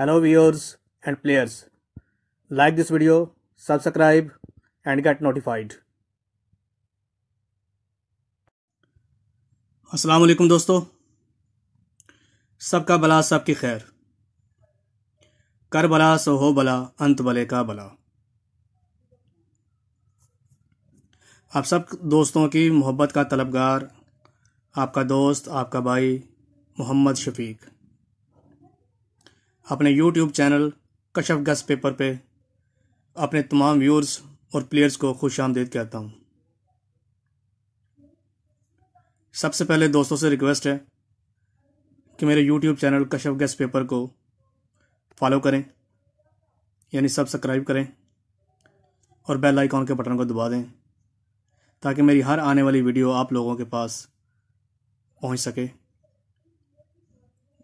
hello viewers and players like this video subscribe and get notified अस्सलाम वालेकुम दोस्तों सबका भला सबकी खैर कर भला सो हो भला अंत भले का भला आप सब दोस्तों की मोहब्बत का तलबगार आपका दोस्त आपका भाई मोहम्मद शफीक अपने YouTube channel Kashaf guess paper पे अपने तमाम व्यूअर्स और प्लेयर्स को खुश आमदेद कहता हूँ सबसे पहले दोस्तों से रिक्वेस्ट है कि मेरे YouTube channel Kashaf guess paper को फॉलो करें यानी सब्सक्राइब करें और बेल आइकॉन के बटन को दबा दें ताकि मेरी हर आने वाली वीडियो आप लोगों के पास पहुंच सके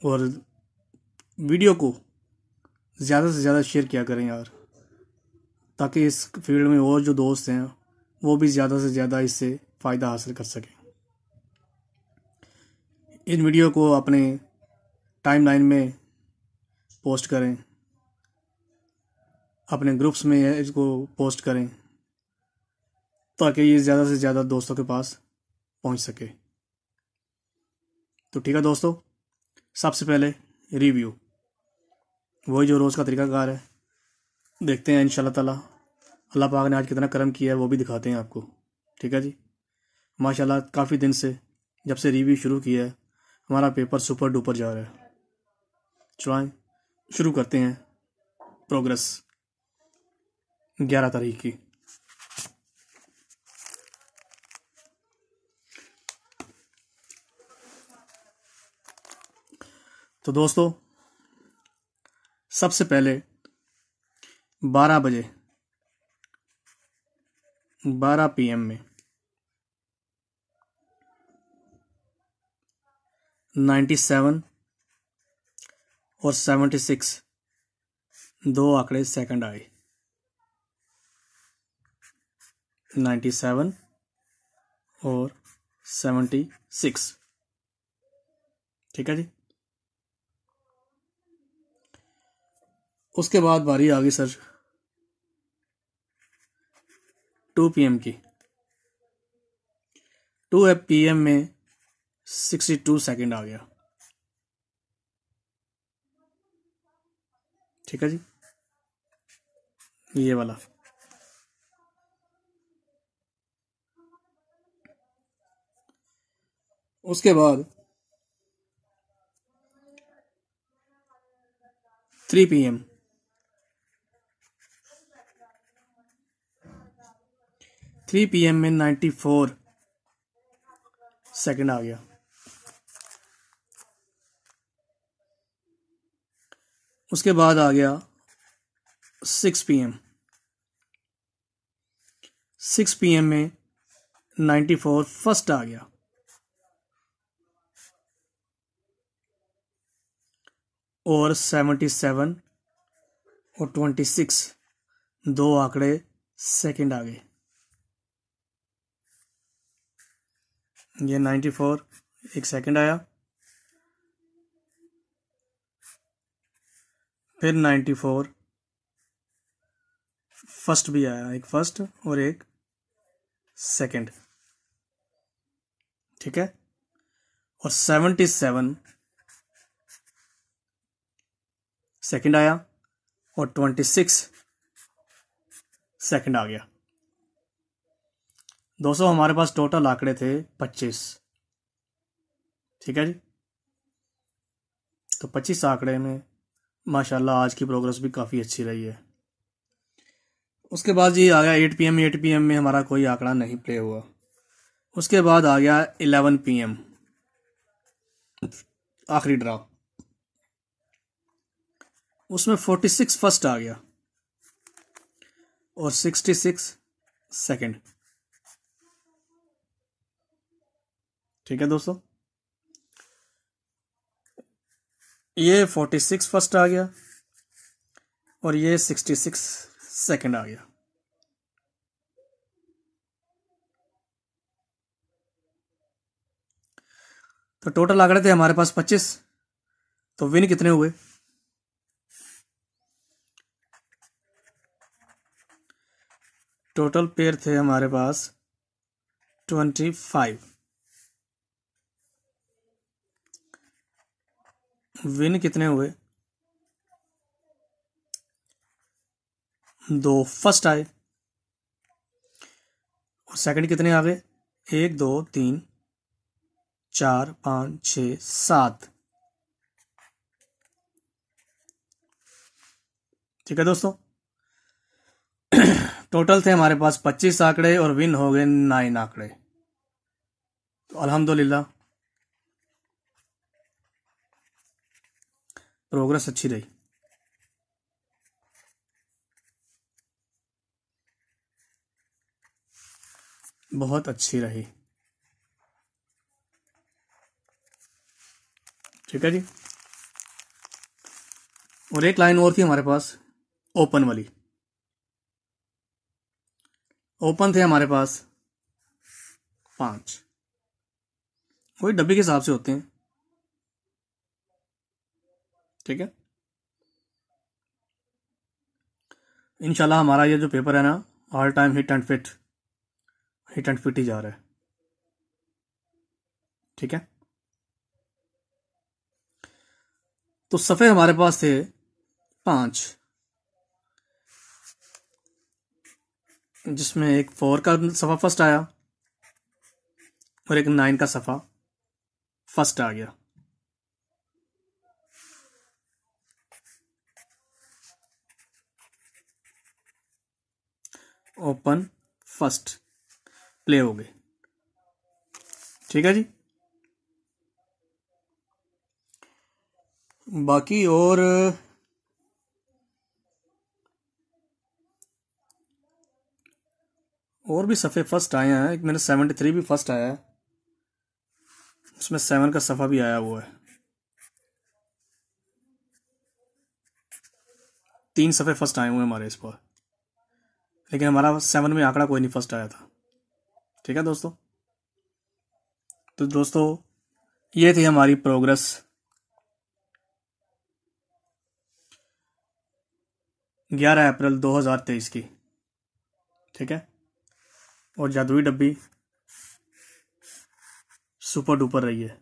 और वीडियो को ज़्यादा से ज़्यादा शेयर किया करें यार ताकि इस फील्ड में और जो दोस्त हैं वो भी ज़्यादा से ज़्यादा इससे फ़ायदा हासिल कर सकें इन वीडियो को अपने टाइमलाइन में पोस्ट करें अपने ग्रुप्स में इसको पोस्ट करें ताकि ये ज़्यादा से ज़्यादा दोस्तों के पास पहुंच सके तो ठीक है दोस्तों सबसे पहले रिव्यू वही जो रोज़ का तरीक़ाकार है देखते हैं इनशाला ताला अल्लाह पाक ने आज कितना करम किया है वो भी दिखाते हैं आपको ठीक है जी माशाल्लाह काफ़ी दिन से जब से रिव्यू शुरू किया है हमारा पेपर सुपर डुपर जा रहा है चलाएँ शुरू करते हैं प्रोग्रेस ग्यारह तारीख की तो दोस्तों सबसे पहले बारह बजे बारह पीएम में नाइन्टी सेवन और सेवेंटी सिक्स दो आंकड़े सेकंड आए नाइन्टी सेवन और सेवेंटी सिक्स ठीक है जी उसके बाद बारी आ गई सर टू पीएम की टू एफ पी एम में सिक्सटी टू सेकेंड आ गया ठीक है जी ये वाला उसके बाद three P M three P M में नाइन्टी फोर सेकेंड आ गया उसके बाद आ गया six P M six P M में नाइन्टी फोर फर्स्ट आ गया और सेवेंटी सेवन और ट्वेंटी सिक्स दो आंकड़े सेकंड आ गए ये नाइन्टी फोर एक सेकेंड आया फिर नाइन्टी फोर फर्स्ट भी आया एक फर्स्ट और एक सेकेंड ठीक है और सेवेंटी सेवन सेकेंड आया और ट्वेंटी सिक्स सेकेंड आ गया दोस्तों हमारे पास टोटल आंकड़े थे पच्चीस ठीक है जी तो पच्चीस आंकड़े में माशाल्लाह आज की प्रोग्रेस भी काफ़ी अच्छी रही है उसके बाद जी आ गया eight P M eight P M में हमारा कोई आंकड़ा नहीं प्ले हुआ उसके बाद आ गया इलेवन पी एम आखिरी ड्रा उसमें फोर्टी सिक्स फर्स्ट आ गया और सिक्सटी सिक्स सेकेंड ठीक है दोस्तों ये फोर्टी सिक्स फर्स्ट आ गया और ये सिक्सटी सिक्स सेकेंड आ गया तो टोटल गए थे हमारे पास पच्चीस तो विन कितने हुए टोटल पेयर थे हमारे पास ट्वेंटी फाइव विन कितने हुए दो फर्स्ट आए और सेकंड कितने आ गए एक दो तीन चार पांच छ सात ठीक है दोस्तों टोटल थे हमारे पास पच्चीस आंकड़े और विन हो गए नाइन आंकड़े तो अल्हम्दुलिल्लाह प्रोग्रेस अच्छी रही बहुत अच्छी रही ठीक है जी और एक लाइन और थी हमारे पास ओपन वाली ओपन थे हमारे पास पांच कोई डब्बे के हिसाब से होते हैं ठीक है इनशाला हमारा ये जो पेपर है ना all time hit and fit hit and fit ही जा रहा है ठीक है तो सफ़े हमारे पास थे पांच जिसमें एक फोर का सफ़ा फर्स्ट आया और एक नाइन का सफ़ा फर्स्ट आ गया ओपन फर्स्ट प्ले हो गए ठीक है जी बाकी और और भी सफ़े फर्स्ट आए हैं एक मैंने सेवेंटी थ्री भी फर्स्ट आया है उसमें सेवन का सफ़ा भी आया हुआ है तीन सफ़े फर्स्ट आए हुए हैं हमारे इस पर लेकिन हमारा सेवन में आंकड़ा कोई नहीं फर्स्ट आया था ठीक है दोस्तों तो दोस्तों ये थी हमारी प्रोग्रेस ग्यारह अप्रैल 2023 की ठीक है और जादुई डब्बी सुपर डुपर रही है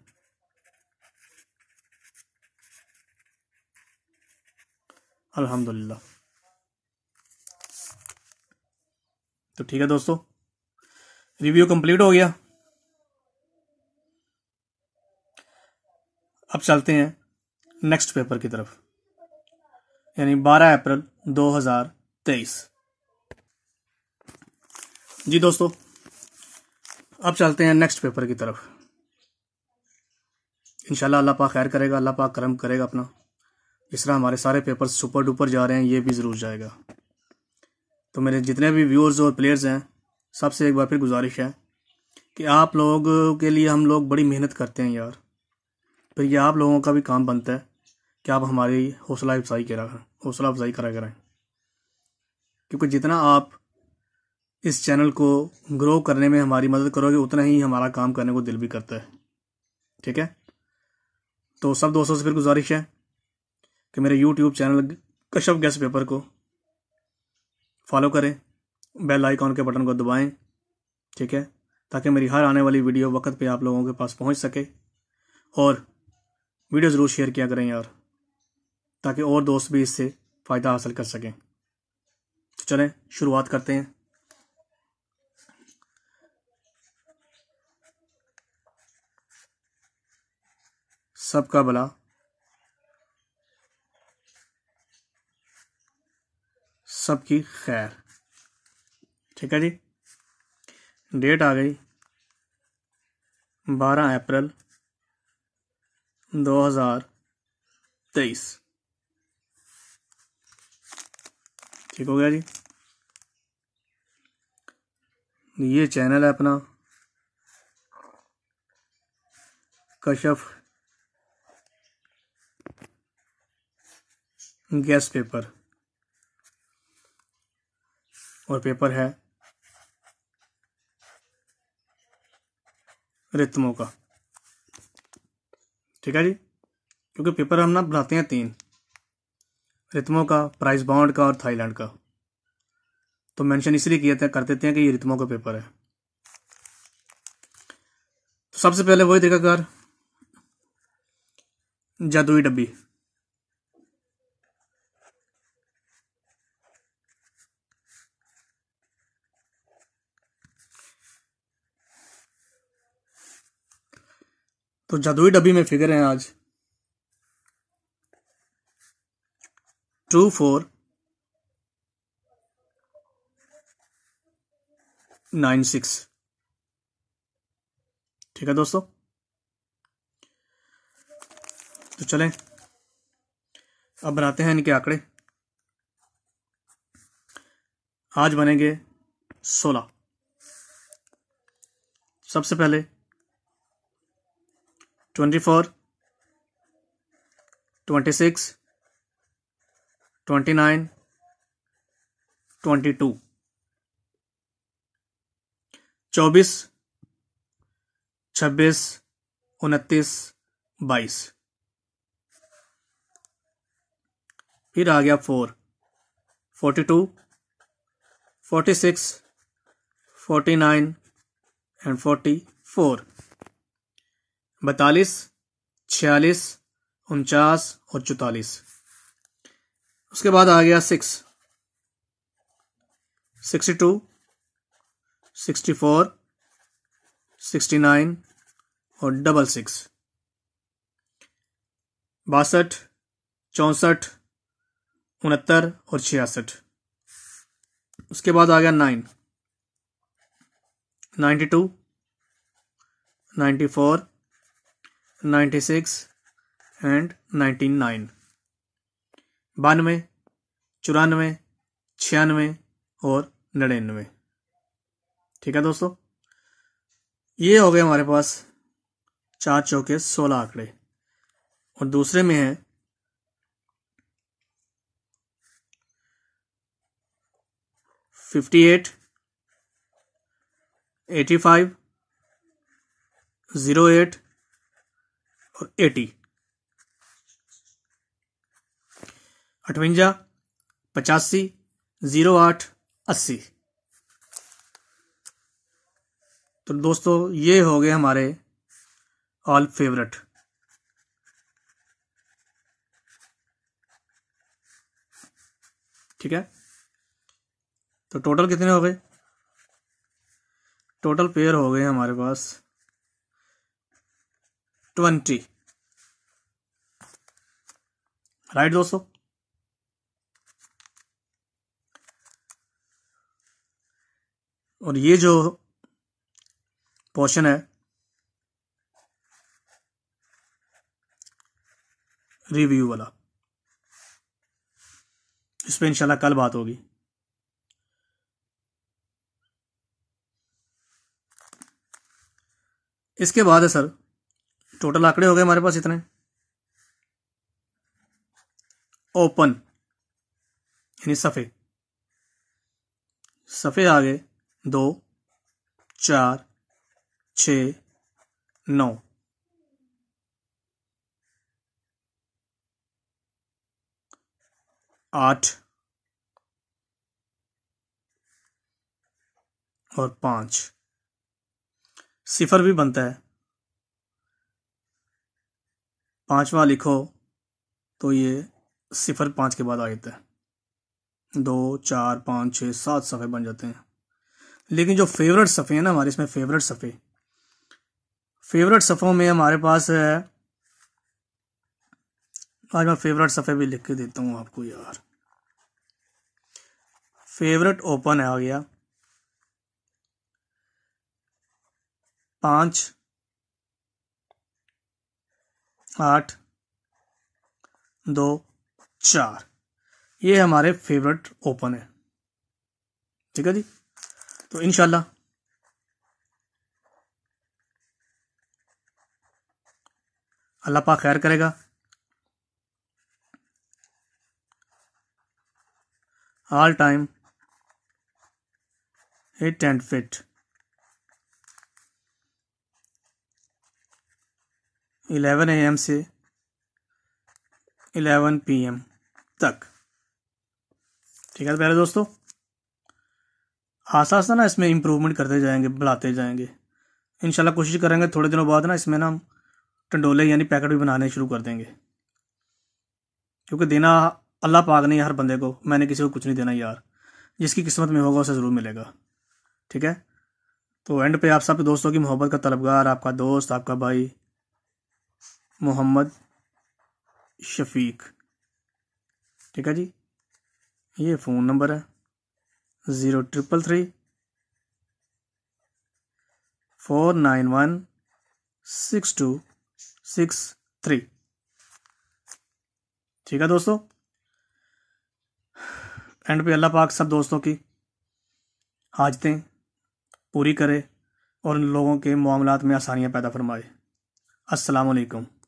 अल्हम्दुलिल्लाह तो ठीक है दोस्तों रिव्यू कंप्लीट हो गया अब चलते हैं नेक्स्ट पेपर की तरफ यानी 12 अप्रैल 2023 जी दोस्तों अब चलते हैं नेक्स्ट पेपर की तरफ इंशाल्लाह अल्लाह पाक खैर करेगा अल्लाह पाक करम करेगा अपना इस तरह हमारे सारे पेपर सुपर डुपर जा रहे हैं ये भी ज़रूर जाएगा तो मेरे जितने भी व्यूअर्स और प्लेयर्स हैं सबसे एक बार फिर गुजारिश है कि आप लोगों के लिए हम लोग बड़ी मेहनत करते हैं यार फिर ये आप लोगों का भी काम बनता है कि आप हमारी हौसला अफजाई करा हौसला अफजाई करा करें क्योंकि जितना आप इस चैनल को ग्रो करने में हमारी मदद करोगे उतना ही हमारा काम करने को दिल भी करता है ठीक है तो सब दोस्तों से फिर गुजारिश है कि मेरे YouTube channel Kashyap guess paper को फॉलो करें बेल आइकॉन के बटन को दबाएं ठीक है ताकि मेरी हर आने वाली वीडियो वक्त पे आप लोगों के पास पहुंच सके और वीडियो ज़रूर शेयर किया करें यार ताकि और दोस्त भी इससे फ़ायदा हासिल कर सकें तो चलें शुरुआत करते हैं सबका भला सबकी खैर ठीक है जी डेट आ गई बारह अप्रैल दो हजार तेईस ठीक हो गया जी ये चैनल है अपना कशफ गैस पेपर और पेपर है रितमों का ठीक है जी क्योंकि पेपर हम ना बनाते हैं तीन रितमों का प्राइस बाउंड का और थाईलैंड का तो मेंशन इसलिए किए थे कर देते हैं कि ये रित्मों का पेपर है तो सबसे पहले वही देखा कर जादुई डब्बी तो जादुई डब्बी में फिगर हैं आज टू फोर नाइन सिक्स ठीक है दोस्तों तो चलें अब बनाते हैं इनके आंकड़े आज बनेंगे सोलह सबसे पहले twenty four twenty six twenty nine twenty two चौबीस छब्बीस उनतीस बाईस फिर आ गया four forty two forty six forty nine and forty four बतालीस छियालीस उनचास और चौतालीस उसके बाद आ गया six sixty two sixty four sixty nine और डबल सिक्स बासठ चौंसठ उनहत्तर और छियासठ उसके बाद आ गया nine ninety two ninety four 96 and 99 बानवे चौरानवे छियानवे और नड़िन्नवे ठीक है दोस्तों ये हो गए हमारे पास चार चौके सोलह आंकड़े और दूसरे में है fifty eight eighty five zero eight और एटी अठवंजा पचासी जीरो आठ अस्सी तो दोस्तों ये हो गए हमारे ऑल फेवरेट ठीक है तो टोटल कितने हो गए टोटल पेयर हो गए हमारे पास ट्वेंटी राइट दोस्तों और ये जो पोर्शन है रिव्यू वाला इस पर इंशाल्लाह कल बात होगी इसके बाद है सर टोटल आंकड़े हो गए हमारे पास इतने ओपन यानी सफ़े सफ़े आ गए दो चार छ नौ आठ और पांच सिफर भी बनता है पांचवा लिखो तो ये सिफर पाँच के बाद आ जाता है दो चार पाँच छः सात सफ़े बन जाते हैं लेकिन जो फेवरेट सफ़े हैं ना हमारे इसमें फेवरेट सफ़े फेवरेट सफ़ों में हमारे पास है आज मैं फेवरेट सफ़े भी लिख के देता हूँ आपको यार फेवरेट ओपन है आ गया पाँच आठ दो चार ये हमारे फेवरेट ओपन है ठीक है जी तो इनशाला अल्लाह पाक खैर करेगा all time hit and fit eleven A M से इलेवन पी एम तक ठीक है तो पहले दोस्तों आस्ता आस्ता ना इसमें इम्प्रूवमेंट करते जाएंगे बढ़ाते जाएंगे इनशाला कोशिश करेंगे थोड़े दिनों बाद ना इसमें ना हम टंडोले यानी पैकेट भी बनाने शुरू कर देंगे क्योंकि देना अल्लाह पाक नहीं हर बंदे को मैंने किसी को कुछ नहीं देना यार जिसकी किस्मत में होगा उसे ज़रूर मिलेगा ठीक है तो एंड पे आप सब दोस्तों की मोहब्बत का तलबगार आपका दोस्त आपका भाई मोहम्मद शफीक ठीक है जी ये फ़ोन नंबर है zero triple three four nine one six two six three ठीक है दोस्तों एंड पे अल्लाह पाक सब दोस्तों की हाजतें पूरी करे और उन लोगों के मामलों में आसानियाँ पैदा फरमाए अस्सलाम वालेकुम